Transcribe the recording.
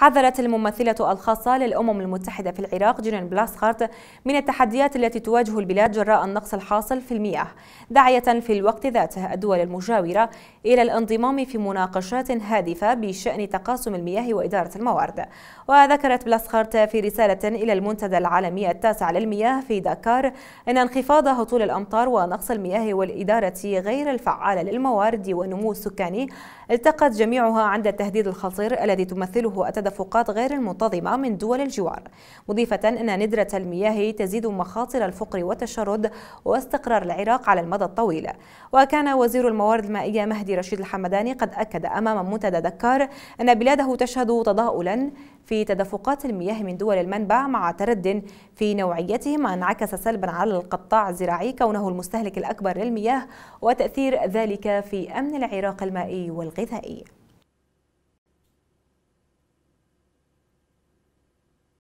حذرت الممثلة الخاصة للأمم المتحدة في العراق جينين بلاسخارت من التحديات التي تواجه البلاد جراء النقص الحاصل في المياه داعية في الوقت ذاته الدول المجاورة إلى الانضمام في مناقشات هادفة بشأن تقاسم المياه وإدارة الموارد وذكرت بلاسخارت في رسالة إلى المنتدى العالمي التاسع للمياه في دكار أن انخفاض هطول الأمطار ونقص المياه والإدارة غير الفعالة للموارد والنمو السكاني التقت جميعها عند التهديد الخطير الذي تمثله التدفق تدفقات غير المنتظمة من دول الجوار مضيفة أن ندرة المياه تزيد مخاطر الفقر والتشرد واستقرار العراق على المدى الطويل وكان وزير الموارد المائية مهدي رشيد الحمداني قد أكد أمام منتدى دكار أن بلاده تشهد تضاؤلا في تدفقات المياه من دول المنبع مع ترد في نوعيته ما انعكس سلبا على القطاع الزراعي كونه المستهلك الأكبر للمياه وتأثير ذلك في أمن العراق المائي والغذائي